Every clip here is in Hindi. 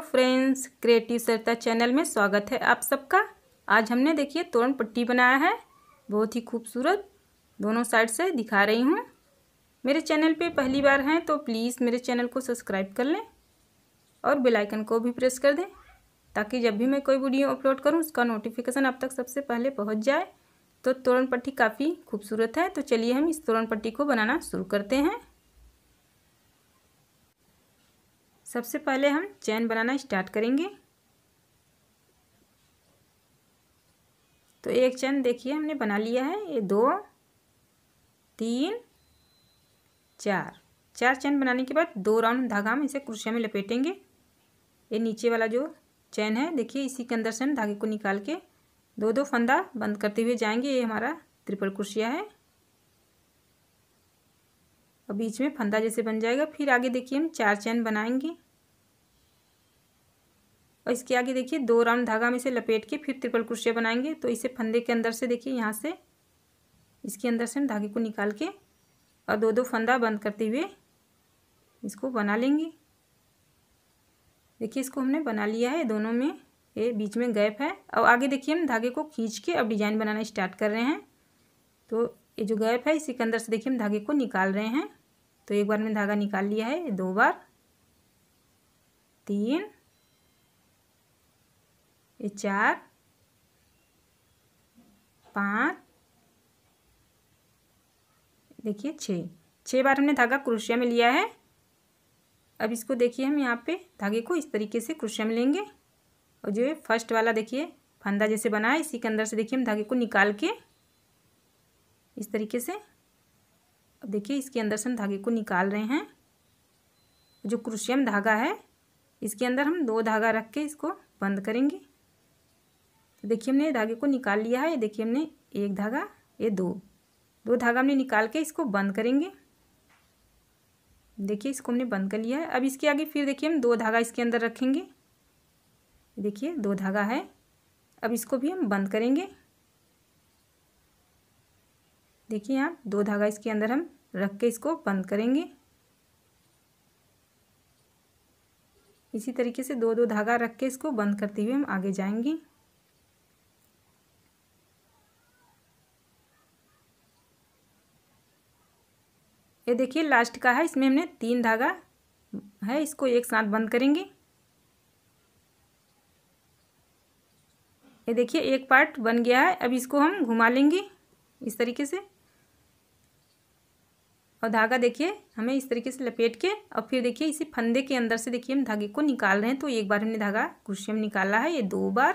फ्रेंड्स क्रिएटिव सरिता चैनल में स्वागत है आप सबका आज हमने देखिए तोरण पट्टी बनाया है बहुत ही खूबसूरत दोनों साइड से दिखा रही हूँ मेरे चैनल पे पहली बार हैं तो प्लीज़ मेरे चैनल को सब्सक्राइब कर लें और बेल आइकन को भी प्रेस कर दें ताकि जब भी मैं कोई वीडियो अपलोड करूँ उसका नोटिफिकेशन आप तक सबसे पहले पहुँच जाए तो तोरण पट्टी काफ़ी खूबसूरत है तो चलिए हम इस तोरण पट्टी को बनाना शुरू करते हैं सबसे पहले हम चैन बनाना स्टार्ट करेंगे तो एक चैन देखिए हमने बना लिया है ये दो तीन चार चार चैन बनाने के बाद दो राउंड धागा हम इसे क्रुशिया में लपेटेंगे ये नीचे वाला जो चैन है देखिए इसी के अंदर से हम धागे को निकाल के दो दो फंदा बंद करते हुए जाएंगे ये हमारा ट्रिपल क्रुशिया है और बीच में फंदा जैसे बन जाएगा फिर आगे देखिए हम चार चैन बनाएंगे और इसके आगे देखिए दो राउंड धागा में से लपेट के फिर ट्रिपल क्रोशिया बनाएंगे तो इसे फंदे के अंदर से देखिए यहाँ से इसके अंदर से हम धागे को निकाल के और दो दो फंदा बंद करते हुए इसको बना लेंगे देखिए इसको हमने बना लिया है दोनों में ये बीच में गैप है और आगे देखिए हम धागे को खींच के अब डिजाइन बनाना स्टार्ट कर रहे हैं तो ये जो गैप है इसी के अंदर से देखिए हम धागे को निकाल रहे हैं तो एक बार में धागा निकाल लिया है दो बार तीन ये चार पाँच देखिए छः छः बार हमने धागा क्रोशिया में लिया है अब इसको देखिए हम यहाँ पे धागे को इस तरीके से क्रोशिया में लेंगे और जो है फर्स्ट वाला देखिए फंदा जैसे बना है इसी के अंदर से देखिए हम धागे को निकाल के इस तरीके से अब देखिए इसके अंदर से हम धागे को निकाल रहे हैं जो क्रुशियम धागा है इसके अंदर हम दो धागा रख के इसको बंद करेंगे तो देखिए हमने धागे को निकाल लिया है ये देखिए हमने एक धागा ये दो दो धागा हमने निकाल के इसको बंद करेंगे देखिए इसको हमने बंद कर लिया है अब इसके आगे फिर देखिए हम दो धागा इसके अंदर रखेंगे देखिए दो धागा है अब इसको भी हम बंद करेंगे देखिए यहाँ दो धागा इसके अंदर हम रख के इसको बंद करेंगे इसी तरीके से दो दो धागा रख के इसको बंद करते हुए हम आगे जाएंगे ये देखिए लास्ट का है इसमें हमने तीन धागा है इसको एक साथ बंद करेंगे ये देखिए एक पार्ट बन गया है अब इसको हम घुमा लेंगे इस तरीके से और धागा देखिए हमें इस तरीके से लपेट के और फिर देखिए इसी फंदे के अंदर से देखिए हम धागे को निकाल रहे हैं तो एक बार हमने धागा कुर्सी में निकाला है ये दो बार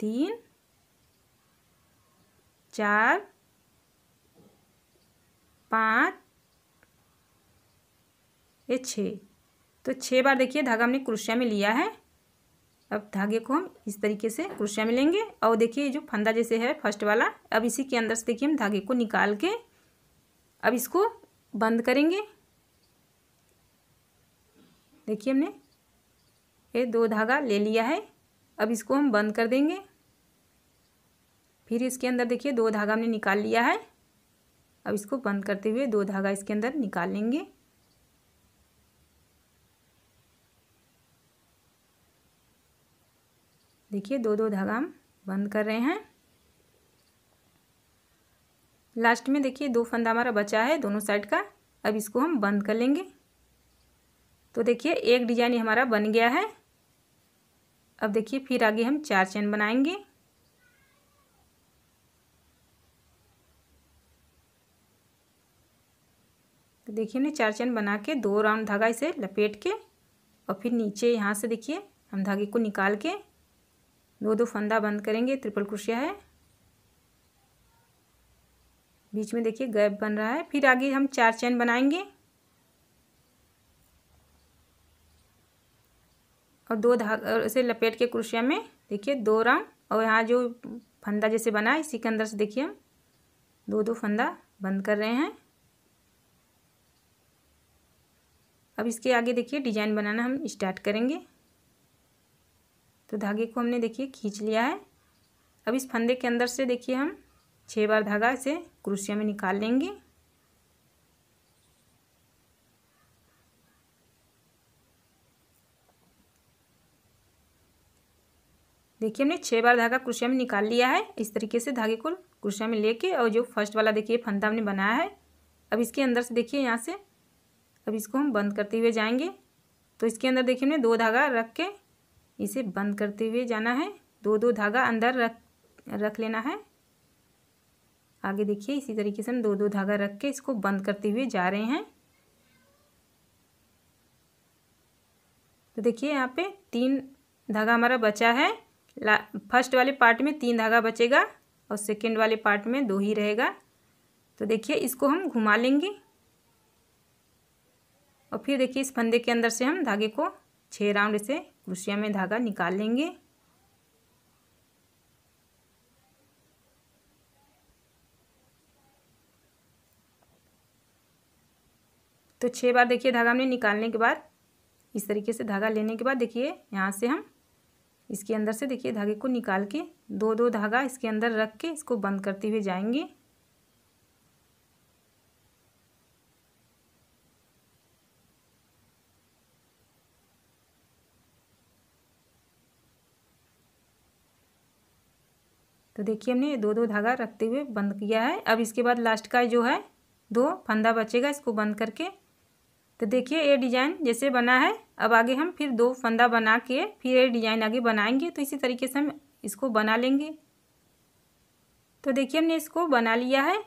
तीन चार पाँच ये छः तो छः बार देखिए धागा हमने क्रुशिया में लिया है अब धागे को हम इस तरीके से क्रुशिया में लेंगे और देखिए ये जो फंदा जैसे है फर्स्ट वाला अब इसी के अंदर से देखिए हम धागे को निकाल के अब इसको बंद करेंगे देखिए हमने ये दो धागा ले लिया है अब इसको हम बंद कर देंगे फिर इसके अंदर देखिए दो धागा हमने निकाल लिया है अब इसको बंद करते हुए दो धागा इसके अंदर निकाल लेंगे देखिए दो दो धागा हम बंद कर रहे हैं लास्ट में देखिए दो फंदा हमारा बचा है दोनों साइड का अब इसको हम बंद कर लेंगे तो देखिए एक डिजाइन हमारा बन गया है अब देखिए फिर आगे हम चार चैन बनाएंगे तो देखिए हमने चार चैन बना के दो राउंड धागा इसे लपेट के और फिर नीचे यहाँ से देखिए हम धागे को निकाल के दो दो फंदा बंद करेंगे ट्रिपल क्रोशिया है बीच में देखिए गैप बन रहा है फिर आगे हम चार चैन बनाएंगे और दो धागा इसे लपेट के क्रोशिया में देखिए दो राउंड और यहाँ जो फंदा जैसे बना है इसी के अंदर से देखिए हम दो दो फंदा बंद कर रहे हैं अब इसके आगे देखिए डिजाइन बनाना हम स्टार्ट करेंगे तो धागे को हमने देखिए खींच लिया है अब इस फंदे के अंदर से देखिए हम छः बार धागा इसे क्रुसिया में निकाल लेंगे देखिए हमने छः बार धागा क्रुशिया में निकाल लिया है इस तरीके से धागे को क्रुशिया में लेके और जो फर्स्ट वाला देखिए फंदा हमने बनाया है अब इसके अंदर से देखिए यहाँ से अब इसको हम बंद करते हुए जाएंगे तो इसके अंदर देखिए हमने दो धागा रख के इसे बंद करते हुए जाना है दो दो धागा अंदर रख रख लेना है आगे देखिए इसी तरीके से हम दो दो धागा रख के इसको बंद करते हुए जा रहे हैं तो देखिए यहाँ पे तीन धागा हमारा बचा है फर्स्ट वाले पार्ट में तीन धागा बचेगा और सेकेंड वाले पार्ट में दो ही रहेगा तो देखिए इसको हम घुमा लेंगे और फिर देखिए इस फंदे के अंदर से हम धागे को छः राउंड से क्रुशिया में धागा निकाल लेंगे तो छः बार देखिए धागा हमने निकालने के बाद इस तरीके से धागा लेने के बाद देखिए यहाँ से हम इसके अंदर से देखिए धागे को निकाल के दो दो धागा इसके अंदर रख के इसको बंद करते हुए जाएंगे तो देखिए हमने दो दो धागा रखते हुए बंद किया है अब इसके बाद लास्ट का जो है दो फंदा बचेगा इसको बंद करके तो देखिए ये डिज़ाइन जैसे बना है अब आगे हम फिर दो फंदा बना के फिर ये डिज़ाइन आगे बनाएंगे तो इसी तरीके से हम इसको बना लेंगे तो देखिए हमने इसको बना लिया है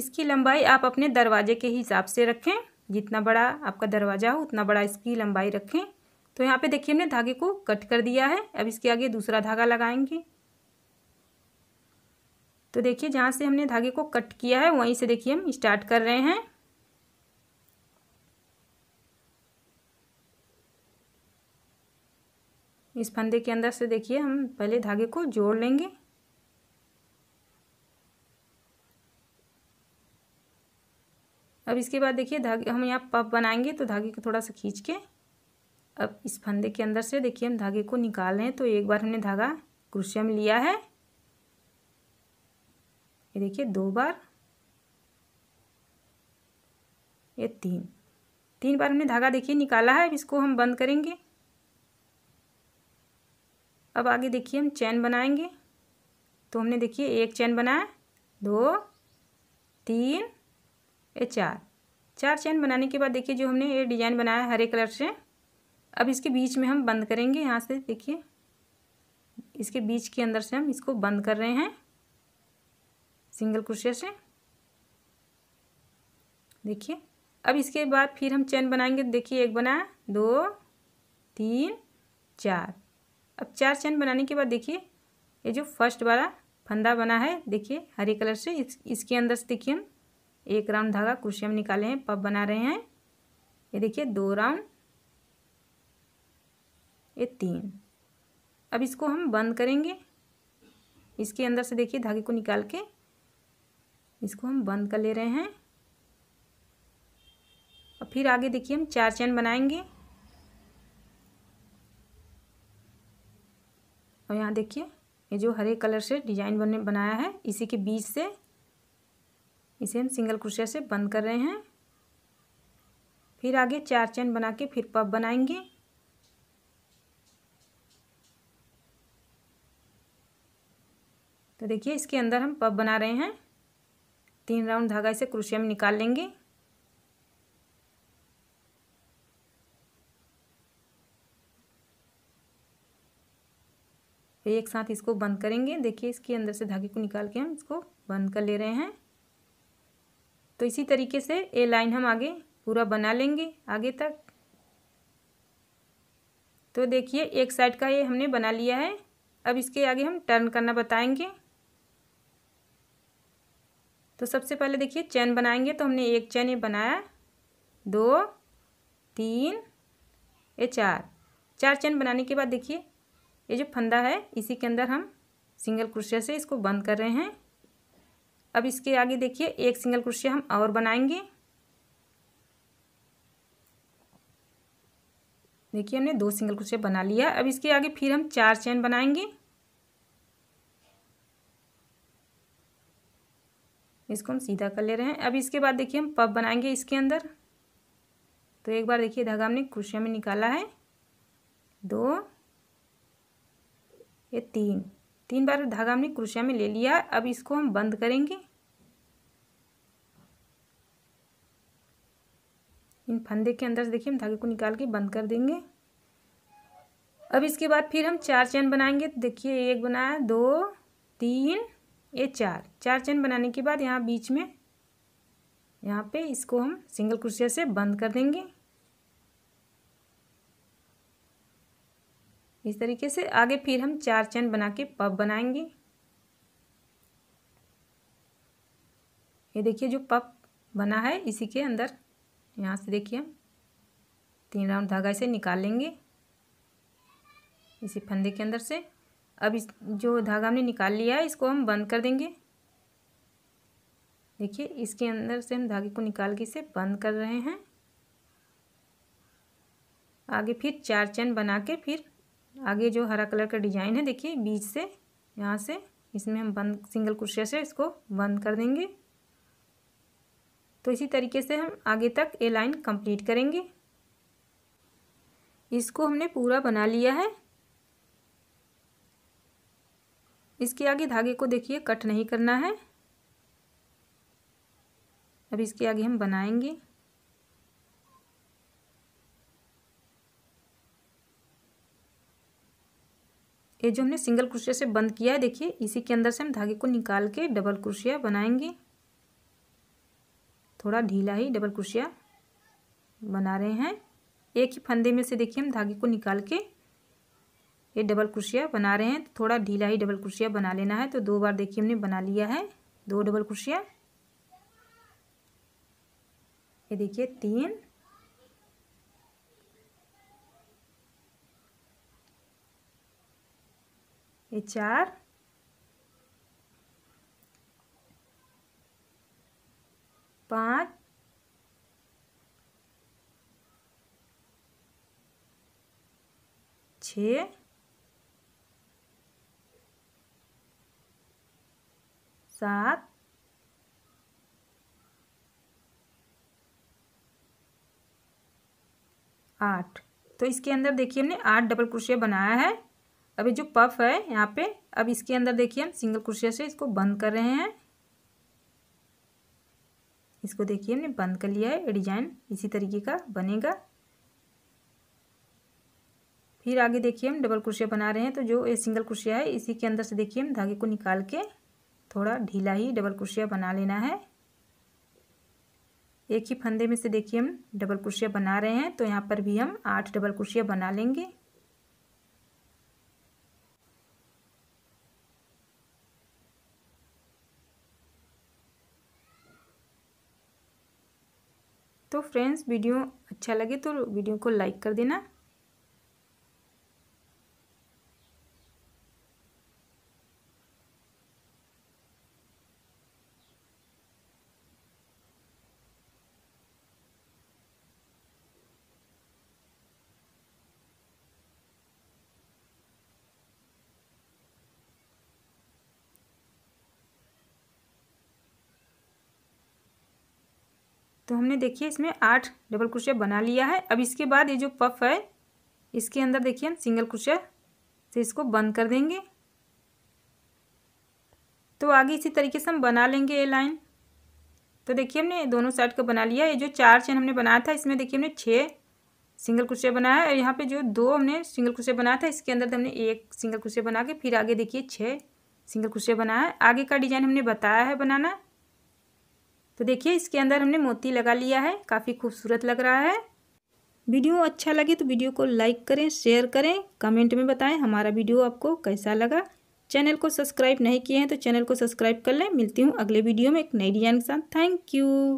इसकी लंबाई आप अपने दरवाजे के हिसाब से रखें जितना बड़ा आपका दरवाज़ा हो उतना बड़ा इसकी लंबाई रखें तो यहाँ पे देखिए हमने धागे को कट कर दिया है अब इसके आगे दूसरा धागा लगाएंगे तो देखिए जहाँ से हमने धागे को कट किया है वहीं से देखिए हम स्टार्ट कर रहे हैं इस फंदे के अंदर से देखिए हम पहले धागे को जोड़ लेंगे अब इसके बाद देखिए धागे हम यहाँ पप बनाएंगे तो धागे को थोड़ा सा खींच के अब इस फंदे के अंदर से देखिए हम धागे को निकाल रहे हैं तो एक बार हमने धागा क्रुशिया में लिया है ये देखिए दो बार ये तीन तीन बार हमने धागा देखिए निकाला है अब इसको हम बंद करेंगे अब आगे देखिए हम चैन बनाएंगे तो हमने देखिए एक चैन बनाया दो तीन ये चार चार चैन बनाने के बाद देखिए जो हमने ये डिजाइन बनाया हरे कलर से अब इसके बीच में हम बंद करेंगे यहाँ से देखिए इसके बीच के अंदर से हम इसको बंद कर रहे हैं सिंगल क्रोशिया से देखिए अब इसके बाद फिर हम चैन बनाएंगे देखिए एक बनाया दो तीन चार अब चार चैन बनाने के बाद देखिए ये जो फर्स्ट वाला फंदा बना है देखिए हरे कलर से इस, इसके अंदर से देखिए हम एक राउंड धागा में निकाले हैं पब बना रहे हैं ये देखिए दो राउंड ये तीन अब इसको हम बंद करेंगे इसके अंदर से देखिए धागे को निकाल के इसको हम बंद कर ले रहे हैं और फिर आगे देखिए हम चार चैन बनाएंगे और तो यहाँ देखिए ये जो हरे कलर से डिजाइन बने बनाया है इसी के बीच से इसे हम सिंगल क्रोशिया से बंद कर रहे हैं फिर आगे चार चैन बना के फिर पब बनाएंगे तो देखिए इसके अंदर हम पब बना रहे हैं तीन राउंड धागा इसे क्रोशिया में निकाल लेंगे तो एक साथ इसको बंद करेंगे देखिए इसके अंदर से धागे को निकाल के हम इसको बंद कर ले रहे हैं तो इसी तरीके से ए लाइन हम आगे पूरा बना लेंगे आगे तक तो देखिए एक साइड का ये हमने बना लिया है अब इसके आगे हम टर्न करना बताएंगे तो सबसे पहले देखिए चैन बनाएंगे तो हमने एक चैन ये बनाया दो तीन ये चार चार चैन बनाने के बाद देखिए ये जो फंदा है इसी के अंदर हम सिंगल क्रोशिया से इसको बंद कर रहे हैं अब इसके आगे देखिए एक सिंगल क्रोशिया हम और बनाएंगे देखिए हमने दो सिंगल क्रोशिया बना लिया अब इसके आगे फिर हम चार चैन बनाएंगे इसको हम सीधा कर ले रहे हैं अब इसके बाद देखिए हम पब बनाएंगे इसके अंदर तो एक बार देखिए धागा हमने क्रोशिया में निकाला है दो ये तीन तीन बार धागा हमने क्रुशिया में ले लिया अब इसको हम बंद करेंगे इन फंदे के अंदर से देखिए हम धागे को निकाल के बंद कर देंगे अब इसके बाद फिर हम चार चैन बनाएंगे तो देखिए एक बनाया दो तीन ये चार चार चैन बनाने के बाद यहाँ बीच में यहाँ पे इसको हम सिंगल क्रोशिया से बंद कर देंगे इस तरीके से आगे फिर हम चार चैन बना के पब बनाएंगे ये देखिए जो पप बना है इसी के अंदर यहाँ से देखिए हम तीन राउंड धागा इसे निकाल लेंगे इसी फंदे के अंदर से अब इस जो धागा हमने निकाल लिया है इसको हम बंद कर देंगे देखिए इसके अंदर से हम धागे को निकाल के इसे बंद कर रहे हैं आगे फिर चार चैन बना के फिर आगे जो हरा कलर का डिजाइन है देखिए बीच से यहाँ से इसमें हम बंद सिंगल क्रोशिया से इसको बंद कर देंगे तो इसी तरीके से हम आगे तक ये लाइन कंप्लीट करेंगे इसको हमने पूरा बना लिया है इसके आगे धागे को देखिए कट नहीं करना है अब इसके आगे हम बनाएंगे ये जो हमने सिंगल क्रोशिया से बंद किया है देखिए इसी के अंदर से हम धागे को निकाल के डबल क्रोशिया बनाएंगे थोड़ा ढीला ही डबल क्रोशिया बना रहे हैं एक ही फंदे में से देखिए हम धागे को निकाल के ये डबल क्रोशिया बना रहे हैं थोड़ा ढीला ही डबल क्रोशिया बना लेना है तो दो बार देखिए हमने बना लिया है दो डबल क्रोशिया ये देखिए तीन चार पाँच छ सात आठ तो इसके अंदर देखिए हमने आठ डबल क्रोशिया बनाया है अभी जो पफ है यहाँ पे अब इसके अंदर देखिए हम सिंगल क्रोशिया से इसको बंद कर रहे हैं इसको देखिए हमने बंद कर लिया है डिजाइन इसी तरीके का बनेगा फिर आगे देखिए हम डबल क्रोशिया बना रहे हैं तो जो ये सिंगल क्रोशिया है इसी के अंदर से देखिए हम धागे को निकाल के थोड़ा ढीला ही डबल क्रोशिया बना लेना है एक ही फंदे में से देखिए हम डबल क्रोशिया बना रहे हैं तो यहाँ पर भी हम आठ डबल क्रोशिया बना लेंगे तो फ्रेंड्स वीडियो अच्छा लगे तो वीडियो को लाइक कर देना तो हमने देखिए इसमें आठ डबल क्रोशिया बना लिया है अब इसके बाद ये जो पफ है इसके अंदर देखिए हम सिंगल क्रोशिया से इसको बंद कर देंगे तो आगे इसी तरीके से हम बना लेंगे ये लाइन तो देखिए हमने दोनों साइड का बना लिया ये जो चार चेन हमने बनाया था इसमें देखिए हमने छः सिंगल क्रोशिया बनाया है और यहाँ पे जो दो हमने सिंगल क्रोशिया बनाया था इसके अंदर तो हमने एक सिंगल क्रोशिया बना के फिर आगे देखिए छः सिंगल क्रोशिया बनाया है आगे का डिजाइन हमने बताया है बनाना तो देखिए इसके अंदर हमने मोती लगा लिया है काफ़ी खूबसूरत लग रहा है वीडियो अच्छा लगे तो वीडियो को लाइक करें शेयर करें कमेंट में बताएं हमारा वीडियो आपको कैसा लगा चैनल को सब्सक्राइब नहीं किए हैं तो चैनल को सब्सक्राइब कर लें मिलती हूँ अगले वीडियो में एक नई डिजाइन के साथ थैंक यू